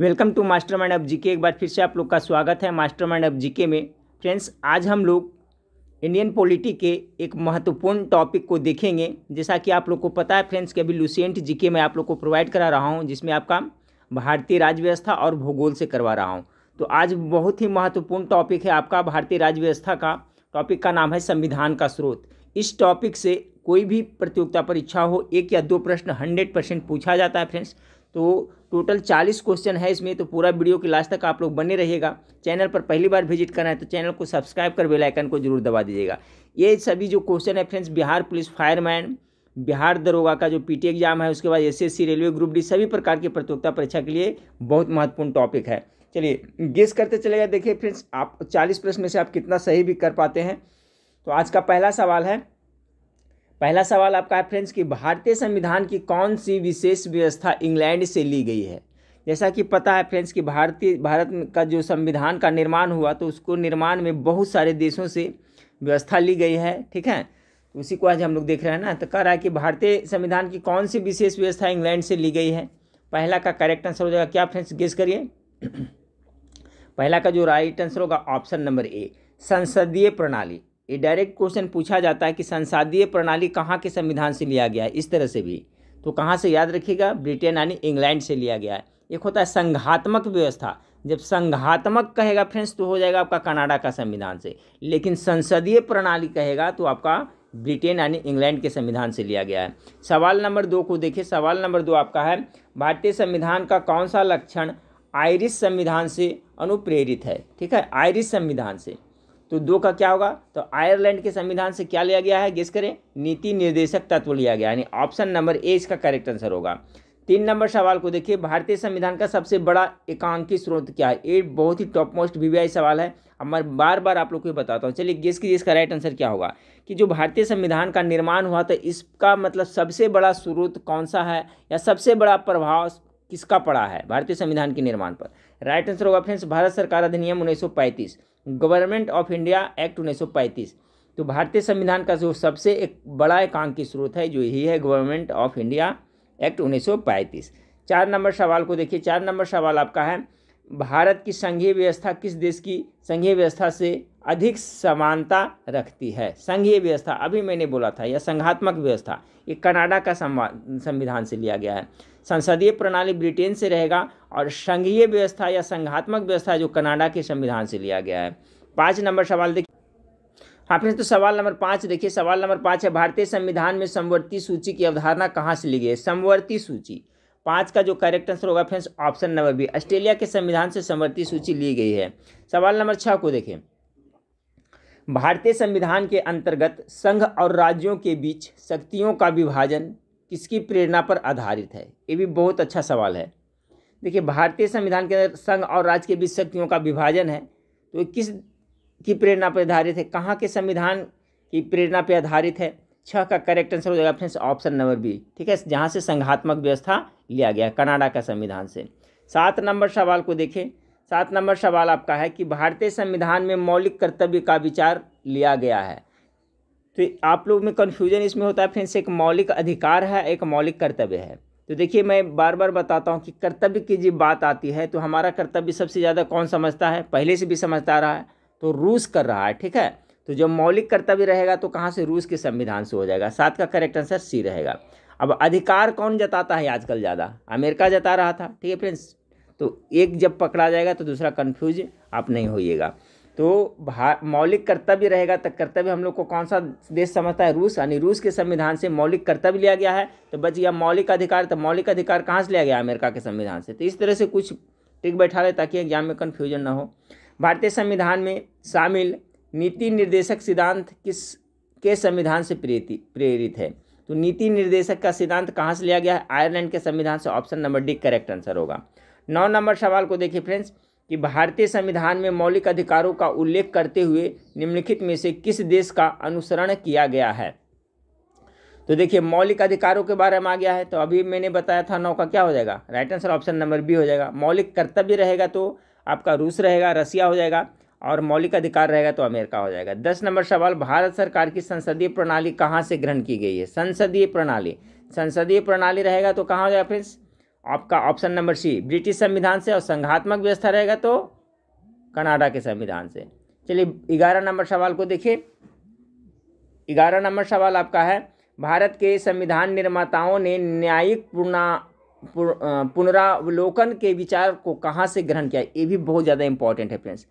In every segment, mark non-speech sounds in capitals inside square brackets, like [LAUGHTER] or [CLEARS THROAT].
welcome to master mind अब GK एक बार फिर से आप लोग का स्वागत है मास्टर माइंड अब जीके में फ्रेंड्स आज हम लोग इंडियन पॉलिटी के एक महत्वपूर्ण टॉपिक को देखेंगे जैसा कि आप लोग को पता है फ्रेंड्स कि अभी लुसियंट जीके में आप लोग को प्रोवाइड करा रहा हूँ जिसमें आपका भारतीय राज्य व्यवस्था और भूगोल से करवा रहा हूँ तो आज बहुत ही महत्वपूर्ण टॉपिक है आपका भारतीय राज्य व्यवस्था का टॉपिक का नाम है संविधान का स्रोत इस टॉपिक से कोई भी प्रतियोगिता परीक्षा हो एक या दो प्रश्न हंड्रेड परसेंट पूछा जाता है फ्रेंड्स तो टोटल चालीस क्वेश्चन है इसमें तो पूरा वीडियो के लास्ट तक आप लोग बने रहिएगा चैनल पर पहली बार विजिट करना है तो चैनल को सब्सक्राइब कर बेल आइकन को जरूर दबा दीजिएगा ये सभी जो क्वेश्चन है friends Bihar police fireman Bihar दरोगा का जो पीटी एग्जाम है उसके बाद एसएससी रेलवे ग्रुप डी सभी प्रकार की प्रतियोगिता परीक्षा के लिए बहुत महत्वपूर्ण टॉपिक है चलिए गेस करते चलेगा देखिए फ्रेंड्स आप चालीस प्रश्न में से आप कितना सही भी कर पाते हैं तो आज का पहला सवाल है पहला सवाल आपका है फ्रेंड्स कि भारतीय संविधान की कौन सी विशेष व्यवस्था इंग्लैंड से ली गई है जैसा कि पता है फ्रेंड्स कि भारतीय भारत का जो संविधान का निर्माण हुआ तो उसको निर्माण में बहुत सारे देशों से व्यवस्था ली गई है ठीक है उसी को आज हम लोग देख रहे हैं ना तो कह रहा है कि भारतीय संविधान की कौन सी विशेष व्यवस्था इंग्लैंड से ली गई है पहला का करेक्ट आंसर हो जाएगा क्या फ्रेंड्स गेस करिए [CLEARS THROAT] पहला का जो राइट आंसर होगा ऑप्शन नंबर ए संसदीय प्रणाली ये डायरेक्ट क्वेश्चन पूछा जाता है कि संसदीय प्रणाली कहाँ के संविधान से लिया गया है इस तरह से भी तो कहाँ से याद रखिएगा ब्रिटेन यानी इंग्लैंड से लिया गया है एक होता है संघात्मक व्यवस्था जब संघात्मक कहेगा फ्रेंड्स तो हो जाएगा आपका कनाडा का संविधान से लेकिन संसदीय प्रणाली कहेगा तो आपका ब्रिटेन यानी इंग्लैंड के संविधान से लिया गया है सवाल नंबर दो को देखिए सवाल नंबर दो आपका है भारतीय संविधान का कौन सा लक्षण आयरिश संविधान से अनुप्रेरित है ठीक है आयरिश संविधान से तो दो का क्या होगा तो आयरलैंड के संविधान से क्या लिया गया है गेस करें नीति निर्देशक तत्व लिया गया यानी ऑप्शन नंबर ए इसका करेक्ट आंसर होगा तीन नंबर सवाल को देखिए भारतीय संविधान का सबसे बड़ा एकांकी स्रोत क्या है ये बहुत ही टॉप मोस्ट वीवीआई सवाल है अब मैं बार बार आप लोग को बताता हूँ चलिए गेस कीजिए इसका राइट आंसर क्या होगा कि जो भारतीय संविधान का निर्माण हुआ था तो इसका मतलब सबसे बड़ा स्रोत कौन सा है या सबसे बड़ा प्रभाव किसका पड़ा है भारतीय संविधान के निर्माण पर राइट आंसर होगा फ्रेंड्स भारत सरकार अधिनियम उन्नीस गवर्नमेंट ऑफ इंडिया एक्ट पैंतीस तो भारतीय संविधान का जो सबसे एक बड़ा एकांकी की स्रोत है जो यही है गवर्नमेंट ऑफ इंडिया एक्ट पैंतीस चार नंबर सवाल को देखिए चार नंबर सवाल आपका है भारत की संघीय व्यवस्था किस देश की संघीय व्यवस्था से अधिक समानता रखती है संघीय व्यवस्था अभी मैंने बोला था या संघात्मक व्यवस्था ये कनाडा का संविधान से लिया गया है संसदीय प्रणाली ब्रिटेन से रहेगा और संघीय व्यवस्था या संघात्मक व्यवस्था जो कनाडा के संविधान से लिया गया है पाँच नंबर सवाल देखिए आपने हाँ, तो सवाल नंबर पाँच देखिए सवाल नंबर पाँच है भारतीय संविधान में समवर्ती सूची की अवधारणा कहाँ से ली गई है समवर्ती सूची पाँच का जो करेक्ट आंसर होगा friends option number B Australia के संविधान से संवर्ती सूची ली गई है सवाल नंबर छः को देखें भारतीय संविधान के अंतर्गत संघ और राज्यों के बीच शक्तियों का विभाजन किसकी प्रेरणा पर आधारित है ये भी बहुत अच्छा सवाल है देखिए भारतीय संविधान के अंदर संघ और राज्य के बीच शक्तियों का विभाजन है तो किस की प्रेरणा पर आधारित है कहाँ के संविधान की प्रेरणा पर आधारित है छः का करेक्ट आंसर हो जाएगा फ्रेंड्स ऑप्शन नंबर बी ठीक है जहाँ से संघात्मक व्यवस्था लिया गया कनाडा का संविधान से सात नंबर सवाल को देखें सात नंबर सवाल आपका है कि भारतीय संविधान में मौलिक कर्तव्य का विचार लिया गया है तो आप लोग में कन्फ्यूजन इसमें होता है फ्रेंड्स एक मौलिक अधिकार है एक मौलिक कर्तव्य है तो देखिए मैं बार बार बताता हूँ कि कर्तव्य की जब बात आती है तो हमारा कर्तव्य सबसे ज़्यादा कौन समझता है पहले से भी समझता रहा है तो रूस कर रहा है ठीक है तो जब मौलिक कर्तव्य रहेगा तो कहाँ से रूस के संविधान से हो जाएगा सात का करेक्ट आंसर सी रहेगा अब अधिकार कौन जताता है आजकल ज़्यादा अमेरिका जता रहा था ठीक है फ्रेंड्स तो एक जब पकड़ा जाएगा तो दूसरा कन्फ्यूज आप नहीं होइएगा तो मौलिक कर्तव्य रहेगा तो कर्तव्य हम लोग को कौन सा देश समझता है रूस यानी रूस के संविधान से मौलिक कर्तव्य लिया गया है तो बच गया मौलिक अधिकार तो मौलिक अधिकार कहाँ से लिया गया अमेरिका के संविधान से तो इस तरह से कुछ टिक बैठा ले ताकि एग्जाम में कन्फ्यूजन ना हो भारतीय संविधान में शामिल नीति निर्देशक सिद्धांत किस के संविधान से प्रेरित है तो नीति निर्देशक का सिद्धांत कहाँ से लिया गया है आयरलैंड के संविधान से option number D correct answer होगा नौ नंबर सवाल को देखिए फ्रेंड्स कि भारतीय संविधान में मौलिक अधिकारों का उल्लेख करते हुए निम्नलिखित में से किस देश का अनुसरण किया गया है तो देखिए मौलिक अधिकारों के बारे में आ गया है तो अभी मैंने बताया था नौ का क्या हो जाएगा right answer option number B हो जाएगा मौलिक कर्तव्य रहेगा तो आपका रूस रहेगा रसिया हो जाएगा और मौलिक अधिकार रहेगा तो अमेरिका हो जाएगा दस नंबर सवाल भारत सरकार की संसदीय प्रणाली कहाँ से ग्रहण की गई है संसदीय प्रणाली संसदीय प्रणाली रहेगा तो कहाँ हो जाएगा फ्रेंड्स आपका ऑप्शन नंबर सी ब्रिटिश संविधान से और संघात्मक व्यवस्था रहेगा तो कनाडा के संविधान से चलिए ग्यारह नंबर सवाल को देखिए ग्यारह नंबर सवाल आपका है भारत के संविधान निर्माताओं ने न्यायिक पुना पुनरावलोकन के विचार को कहाँ से ग्रहण किया ये भी बहुत ज़्यादा इंपॉर्टेंट है फ्रेंड्स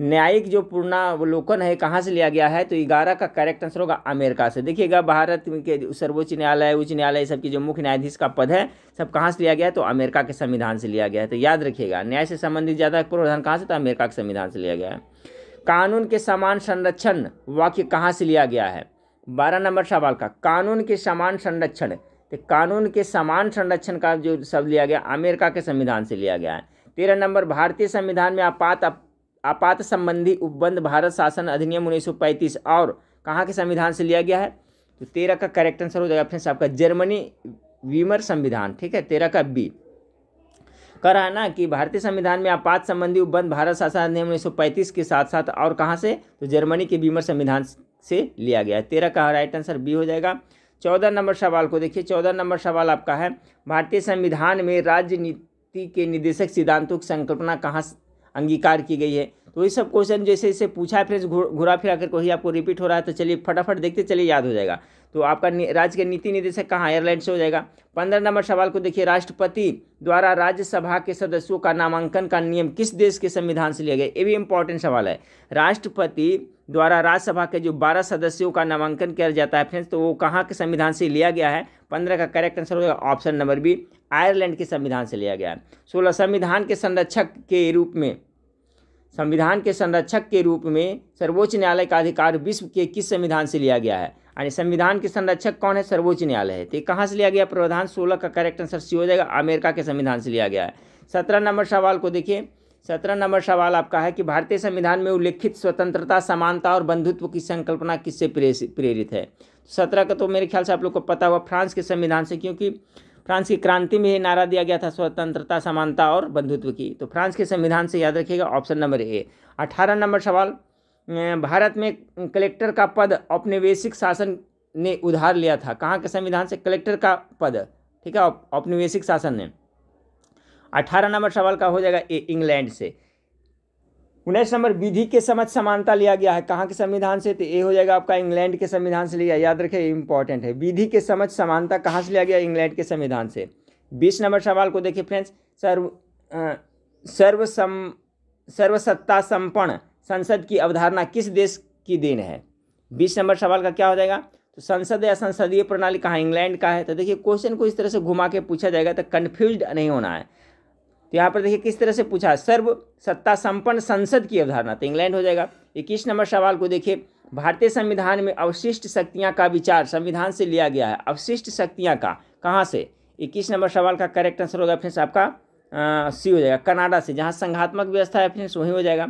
न्यायिक जो पूर्णावलोकन है कहाँ से लिया गया है तो ग्यारह का करेक्ट आंसर होगा अमेरिका से देखिएगा भारत के सर्वोच्च न्यायालय उच्च न्यायालय सबके जो मुख्य न्यायाधीश का पद है सब कहाँ से लिया गया है तो अमेरिका के संविधान से लिया गया है तो याद रखिएगा न्याय से संबंधित ज़्यादा प्रावधान कहाँ से तो अमेरिका के संविधान से लिया गया है कानून के समान संरक्षण वाक्य कहाँ से लिया गया है बारह नंबर सवाल का कानून के समान संरक्षण तो कानून के समान संरक्षण का जो शब्द लिया गया अमेरिका के संविधान से लिया गया है तेरह नंबर भारतीय संविधान में आपात आपात संबंधी उपबंध भारत शासन अधिनियम उन्नीस सौ पैंतीस और कहाँ के संविधान से लिया गया है तो तेरह का करेक्ट आंसर हो जाएगा फ्रेंड्स आपका जर्मनी वीमर संविधान ठीक है तेरह का बी कर है ना कि भारतीय संविधान में आपात संबंधी उपबंध भारत शासन अधिनियम उन्नीस सौ पैंतीस के साथ साथ और कहाँ से तो जर्मनी के बीमर संविधान से लिया गया है तेरह का राइट आंसर बी हो जाएगा चौदह नंबर सवाल को देखिए चौदह नंबर सवाल आपका है भारतीय संविधान में राज्य नीति के निदेशक सिद्धांतों की संकल्पना कहाँ अंगीकार की गई है तो ये सब क्वेश्चन जैसे इसे पूछा है फ्रेंड्स घुरा फिरा कर कोई आपको रिपीट हो रहा है तो चलिए फटाफट देखते चलिए याद हो जाएगा तो आपका राज्य के नीति निदेशक कहाँ एयरलाइन से हो जाएगा पंद्रह नंबर सवाल को देखिए राष्ट्रपति द्वारा राज्यसभा के सदस्यों का नामांकन का नियम किस देश के संविधान से लिया गया ये भी इंपॉर्टेंट सवाल है राष्ट्रपति द्वारा राज्यसभा के जो बारह सदस्यों का नामांकन किया जाता है फ्रेंड्स तो वो कहाँ के संविधान से लिया गया है पंद्रह का करेक्ट आंसर होगा ऑप्शन नंबर बी आयरलैंड के संविधान से लिया गया है सोलह संविधान के संरक्षक के रूप में संविधान के संरक्षक के रूप में सर्वोच्च न्यायालय का अधिकार विश्व के किस संविधान से लिया गया है यानी संविधान के संरक्षक कौन है सर्वोच्च न्यायालय है तो ये कहाँ से लिया गया प्रावधान सोलह का करेक्ट आंसर सी हो जाएगा अमेरिका के संविधान से लिया गया है सत्रह नंबर सवाल को देखिए सत्रह नंबर सवाल आपका है कि भारतीय संविधान में उल्लिखित स्वतंत्रता समानता और बंधुत्व की संकल्पना किससे प्रेरित है सत्रह का तो मेरे ख्याल से आप लोग को पता हुआ फ्रांस के संविधान से क्योंकि फ्रांस की क्रांति में ही नारा दिया गया था स्वतंत्रता समानता और बंधुत्व की तो फ्रांस के संविधान से याद रखिएगा ऑप्शन नंबर ए अठारह नंबर सवाल भारत में कलेक्टर का पद औपनिवेशिक शासन ने उधार लिया था कहाँ के संविधान से कलेक्टर का पद ठीक है औपनिवेशिक शासन ने अठारह नंबर सवाल का हो जाएगा ए इंग्लैंड से उन्नीस नंबर विधि के समझ समानता लिया गया है कहाँ के संविधान से तो ये हो जाएगा आपका इंग्लैंड के संविधान से लिया याद रखें इंपॉर्टेंट है विधि के समझ समानता कहाँ से लिया गया इंग्लैंड के संविधान से बीस नंबर सवाल को देखिए फ्रेंड्स सर्व सर्व सम सर्वसत्ता संपन्न संसद की अवधारणा किस देश की देन है बीस नंबर सवाल का क्या हो जाएगा तो संसद या संसदीय प्रणाली कहाँ इंग्लैंड का है तो देखिए क्वेश्चन को इस तरह से घुमा के पूछा जाएगा तो कन्फ्यूज नहीं होना है तो यहाँ पर देखिए किस तरह से पूछा सर्व सत्ता संपन्न संसद की अवधारणा तो इंग्लैंड हो जाएगा इक्कीस नंबर सवाल को देखिए भारतीय संविधान में अवशिष्ट शक्तियाँ का विचार संविधान से लिया गया है अवशिष्ट शक्तियाँ का कहाँ से इक्कीस नंबर सवाल का करेक्ट आंसर होगा फ्रेंड्स आपका सी हो जाएगा कनाडा से जहाँ संघात्मक व्यवस्था है फ्रेंड्स वहीं हो जाएगा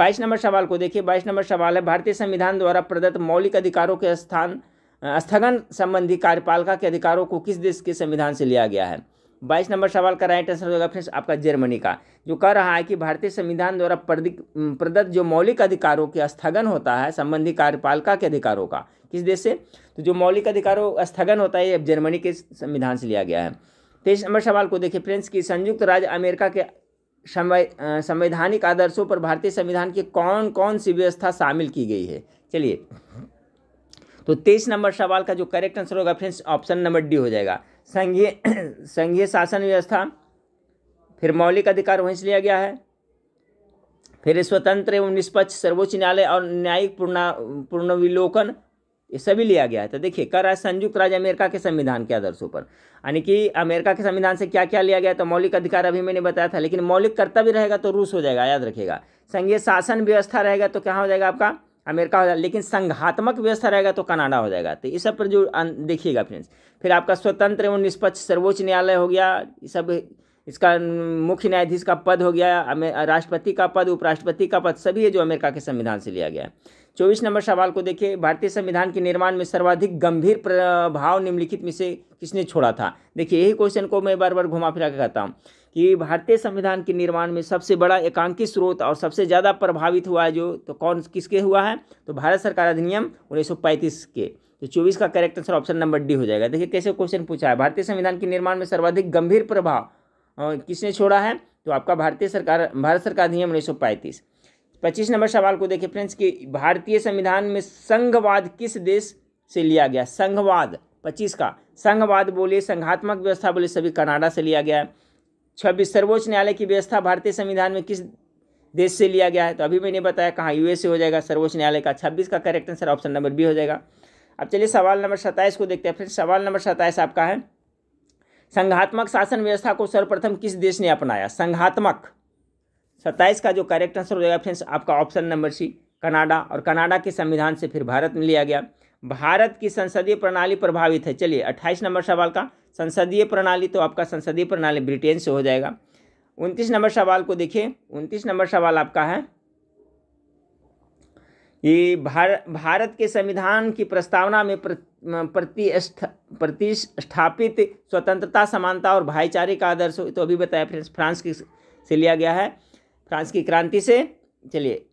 बाईस नंबर सवाल को देखिए बाईस नंबर सवाल है भारतीय संविधान द्वारा प्रदत्त मौलिक अधिकारों के स्थान स्थगन संबंधी कार्यपालिका के अधिकारों को किस देश के संविधान से लिया गया है बाईस नंबर सवाल का राइट आंसर होगा फ्रेंड्स आपका जर्मनी का जो कह रहा है कि भारतीय संविधान द्वारा प्रदत्त जो मौलिक अधिकारों के स्थगन होता है संबंधी कार्यपालिका के अधिकारों का किस देश से तो जो मौलिक अधिकारों स्थगन होता है ये जर्मनी के संविधान से लिया गया है तेईस नंबर सवाल को देखिए फ्रेंड्स की संयुक्त राज्य अमेरिका के संवैधानिक आदर्शों पर भारतीय संविधान की कौन कौन सी व्यवस्था शामिल की गई है चलिए तो तेईस नंबर सवाल का जो करेक्ट आंसर होगा फ्रेंड्स ऑप्शन नंबर डी हो जाएगा संघीय [CLEARS THROAT] संघीय शासन व्यवस्था फिर मौलिक अधिकार वहीं से लिया गया है फिर स्वतंत्र एवं निष्पक्ष सर्वोच्च न्यायालय और न्यायिक पूर्णा पूर्णविलोकन ये सभी लिया गया है तो देखिए कर है संयुक्त राज्य अमेरिका के संविधान के आदर्शों पर यानी कि अमेरिका के संविधान से क्या क्या लिया गया तो मौलिक अधिकार अभी मैंने बताया था लेकिन मौलिक कर्तव्य रहेगा तो रूस हो जाएगा याद रखिएगा संघीय शासन व्यवस्था रहेगा तो क्या हो जाएगा आपका अमेरिका हो जाएगा लेकिन संघात्मक व्यवस्था रहेगा तो कनाडा हो जाएगा तो ये सब पर जो देखिएगा फ्रेंड्स फिर आपका स्वतंत्र एवं निष्पक्ष सर्वोच्च न्यायालय हो गया इस सब इसका मुख्य न्यायाधीश का पद हो गया राष्ट्रपति का पद उपराष्ट्रपति का पद सभी है जो अमेरिका के संविधान से लिया गया है चौबीस नंबर सवाल को देखिए भारतीय संविधान के निर्माण में सर्वाधिक गंभीर प्रभाव निम्नलिखित में से किसने छोड़ा था देखिए यही क्वेश्चन को मैं बार बार घुमा फिरा के कहता हूँ कि भारतीय संविधान के निर्माण में सबसे बड़ा एकांकी स्रोत और सबसे ज़्यादा प्रभावित हुआ है जो तो कौन किसके हुआ है तो भारत सरकार अधिनियम उन्नीस के तो चौबीस का correct answer option number D हो जाएगा देखिए कैसे क्वेश्चन पूछा है भारतीय संविधान के निर्माण में सर्वाधिक गंभीर प्रभाव किसने छोड़ा है तो आपका भारतीय सरकार भारत सरकार अधिनियम उन्नीस पच्चीस नंबर सवाल को देखिए फ्रेंड्स कि भारतीय संविधान में संघवाद किस देश से लिया गया संघवाद पच्चीस का संघवाद बोले संघात्मक व्यवस्था बोले सभी कनाडा से लिया गया है छब्बीस सर्वोच्च न्यायालय की व्यवस्था भारतीय संविधान में किस देश से लिया गया है तो अभी मैंने बताया कहाँ यूएसए हो जाएगा सर्वोच्च न्यायालय का छब्बीस का correct answer option number B हो जाएगा अब चलिए सवाल नंबर सत्ताईस को देखते हैं फ्रेंड्स सवाल नंबर सत्ताईस आपका है संघात्मक शासन व्यवस्था को सर्वप्रथम किस देश ने अपनाया संघात्मक सत्ताईस का जो करेक्ट आंसर हो जाएगा फ्रेंड्स आपका ऑप्शन नंबर सी कनाडा और कनाडा के संविधान से फिर भारत में लिया गया भारत की संसदीय प्रणाली प्रभावित है चलिए अट्ठाईस नंबर सवाल का संसदीय प्रणाली तो आपका संसदीय प्रणाली ब्रिटेन से हो जाएगा उनतीस नंबर सवाल को देखिए उनतीस नंबर सवाल आपका है ये भार, भारत के संविधान की प्रस्तावना में प्र, प्रतिष्ठ प्रतिष्ठापित स्वतंत्रता समानता और भाईचारे का आदर्श तो अभी बताया फ्रेंड्स फ्रांस के से लिया गया है फ्रांस की क्रांति से चलिए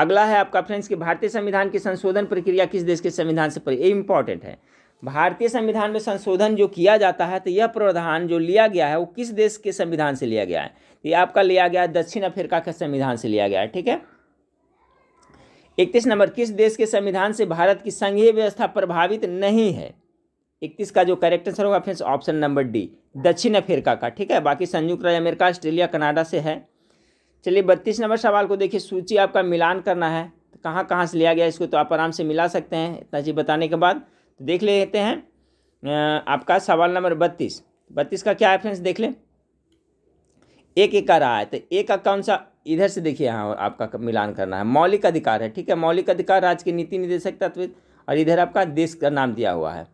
अगला है आपका फ्रेंड्स कि भारतीय संविधान की संशोधन प्रक्रिया किस देश के संविधान से पर ये इम्पॉर्टेंट है भारतीय संविधान में संशोधन जो किया जाता है तो यह प्रावधान जो लिया गया है वो किस देश के संविधान से लिया गया है तो ये आपका लिया गया है दक्षिण अफ्रीका के संविधान से लिया गया है ठीक है इकतीस नंबर किस देश के संविधान से भारत की संघीय व्यवस्था प्रभावित नहीं है इकतीस का जो करेक्ट आंसर होगा फ्रेंड्स ऑप्शन नंबर डी दक्षिण अफ्रीका का ठीक है बाकी संयुक्त राज्य अमेरिका ऑस्ट्रेलिया कनाडा से है चलिए बत्तीस नंबर सवाल को देखिए सूची आपका मिलान करना है तो कहाँ कहाँ से लिया गया इसको तो आप आराम से मिला सकते हैं इतना चीज़ बताने के बाद तो देख लेते हैं आपका सवाल नंबर बत्तीस बत्तीस का क्या फ्रेंड्स देख लें एक एक का रहा है तो एक का कौन सा इधर से देखिए यहाँ आपका मिलान करना है मौलिक अधिकार है ठीक है मौलिक अधिकार राज्य के नीति निदेशक तत्व और इधर आपका देश का नाम दिया हुआ है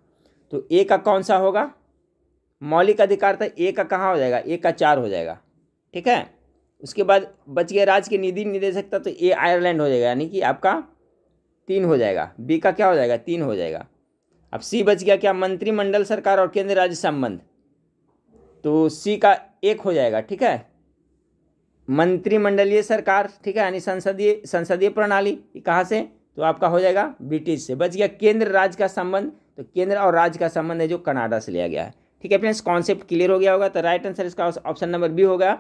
तो ए का कौन सा होगा मौलिक अधिकार था ए का कहाँ हो जाएगा ए का चार हो जाएगा ठीक है उसके बाद बच गया राज्य के निधि निदेशकता तो ए आयरलैंड हो जाएगा यानी कि आपका तीन हो जाएगा बी का क्या हो जाएगा तीन हो जाएगा अब सी बच गया क्या मंत्रिमंडल सरकार और केंद्र राज्य संबंध तो सी का एक हो जाएगा ठीक है मंत्रिमंडलीय सरकार ठीक है यानी संसदीय संसदीय प्रणाली कहाँ से तो आपका हो जाएगा ब्रिटिश से बच गया केंद्र राज्य का संबंध तो केंद्र और राज्य का संबंध है जो कनाडा से लिया गया है ठीक है फ्रेंड्स कॉन्सेप्ट क्लियर हो गया होगा तो राइट आंसर इसका ऑप्शन नंबर बी होगा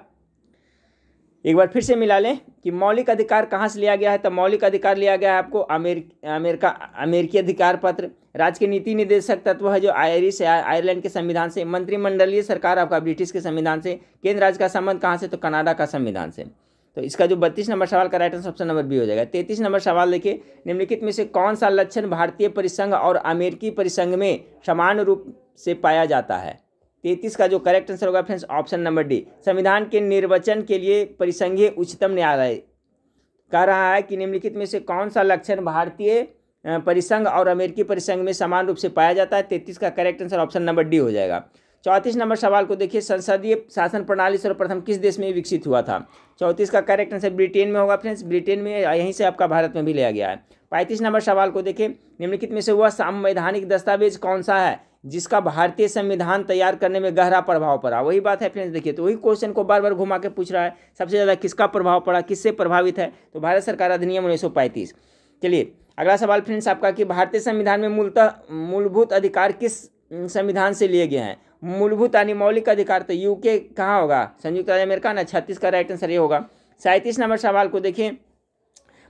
एक बार फिर से मिला लें कि मौलिक अधिकार कहाँ से लिया गया है तो मौलिक अधिकार लिया गया है आपको अमेरिक अमेरिका अमेरिकी अधिकार पत्र राज्य के नीति निदेशक तत्व है जो आयरिश आयरलैंड के संविधान से मंत्रिमंडलीय सरकार आपका ब्रिटिश के संविधान से केंद्र राज्य का संबंध कहाँ से तो कनाडा का संविधान से तो इसका जो बत्तीस नंबर सवाल का right answer option number B हो जाएगा तैतीस नंबर सवाल देखिए निम्नलिखित में से कौन सा लक्षण भारतीय परिसंघ और अमेरिकी परिसंघ में समान रूप से पाया जाता है तैतीस का जो करेक्ट आंसर होगा फ्रेंड्स ऑप्शन नंबर डी संविधान के निर्वचन के लिए परिसंघीय उच्चतम न्यायालय कह रहा है कि निम्नलिखित में से कौन सा लक्षण भारतीय परिसंघ और अमेरिकी परिसंघ में समान रूप से पाया जाता है तैतीस का correct answer option number D हो जाएगा चौंतीस नंबर सवाल को देखिए संसदीय शासन प्रणाली सर्वप्रथम किस देश में विकसित हुआ था चौंतीस का करेक्ट आंसर ब्रिटेन में होगा फ्रेंड्स ब्रिटेन में यहीं से आपका भारत में भी लिया गया है पैंतीस नंबर सवाल को देखिए निम्नलिखित में से वह संवैधानिक दस्तावेज कौन सा है जिसका भारतीय संविधान तैयार करने में गहरा प्रभाव पड़ा वही बात है फ्रेंड्स देखिए तो वही क्वेश्चन को बार बार घुमा के पूछ रहा है सबसे ज़्यादा किसका प्रभाव पड़ा किससे प्रभावित है तो भारत सरकार अधिनियम उन्नीस चलिए अगला सवाल फ्रेंड्स आपका कि भारतीय संविधान में मूलतः मूलभूत अधिकार किस संविधान से लिए गए हैं मूलभूत यानी मौलिक अधिकार तो यूके कहाँ होगा संयुक्त राज्य अमेरिका ना छत्तीस का राइट आंसर ये होगा सैंतीस नंबर सवाल को देखिए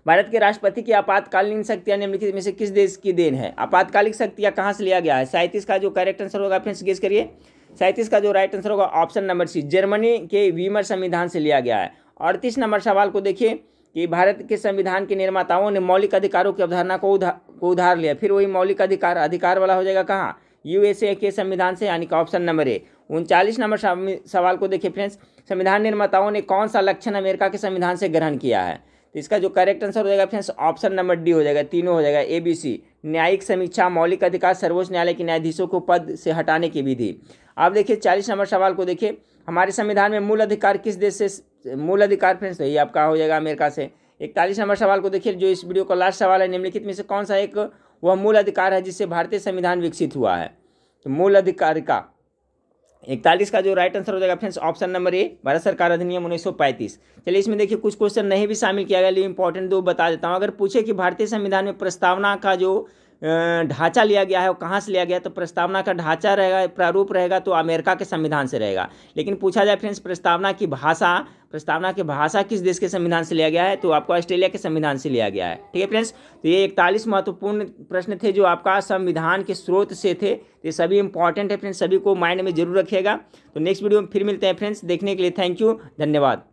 भारत के राष्ट्रपति की आपातकालीन शक्तियां निम्नलिखित में से किस देश की देन है आपातकालीन शक्तियाँ कहाँ से लिया गया है सैंतीस का जो करेक्ट आंसर होगा फ्रेंड्स गेस करिए सैंतीस का जो राइट आंसर होगा ऑप्शन नंबर सी जर्मनी के वीमर संविधान से लिया गया है अड़तीस नंबर सवाल को देखिए कि भारत के संविधान के निर्माताओं ने मौलिक अधिकारों की अवधारणा को उधार को उधार लिया फिर वही मौलिक अधिकार अधिकार वाला हो जाएगा कहाँ यूएसए के संविधान से यानी कि ऑप्शन नंबर ए उनचालीस नंबर सवाल को देखिए फ्रेंड्स संविधान निर्माताओं ने कौन सा लक्षण अमेरिका के संविधान से ग्रहण किया है तो इसका जो करेक्ट आंसर हो जाएगा फ्रेंड्स ऑप्शन नंबर डी हो जाएगा तीनों हो जाएगा ए बी सी न्यायिक समीक्षा मौलिक अधिकार सर्वोच्च न्यायालय के न्यायाधीशों को पद से हटाने की विधि आप देखिए चालीस नंबर सवाल को देखिए हमारे संविधान में मूल अधिकार किस देश से मूल अधिकार फ्रेंड्स तो यही आपका हो जाएगा अमेरिका से इकतालीस नंबर सवाल को देखिए जो इस वीडियो का लास्ट सवाल है निम्नलिखित में से कौन सा एक वह मूल अधिकार है जिससे भारतीय संविधान विकसित हुआ है तो मूल अधिकार का इकतालीस का जो राइट आंसर हो जाएगा friends option number A Bharat सरकार अधिनियम उन्नीस चलिए इसमें देखिए कुछ क्वेश्चन नहीं भी शामिल किया गया लेकिन इंपॉर्टेंट दो बता देता हूँ अगर पूछे कि भारतीय संविधान में प्रस्तावना का जो ढांचा लिया गया है वो कहाँ से लिया गया तो प्रस्तावना का ढांचा रहेगा प्रारूप रहेगा तो अमेरिका के संविधान से रहेगा लेकिन पूछा जाए फ्रेंड्स प्रस्तावना की भाषा प्रस्तावना की भाषा किस देश के संविधान से लिया गया है तो आपको ऑस्ट्रेलिया के संविधान से लिया गया है ठीक है फ्रेंड्स तो ये इकतालीस महत्वपूर्ण प्रश्न थे जो आपका संविधान के स्रोत से थे ये सभी इंपॉर्टेंट है फ्रेंड्स सभी को माइंड में जरूर रखिएगा तो नेक्स्ट वीडियो में फिर मिलते हैं फ्रेंड्स देखने के लिए थैंक यू धन्यवाद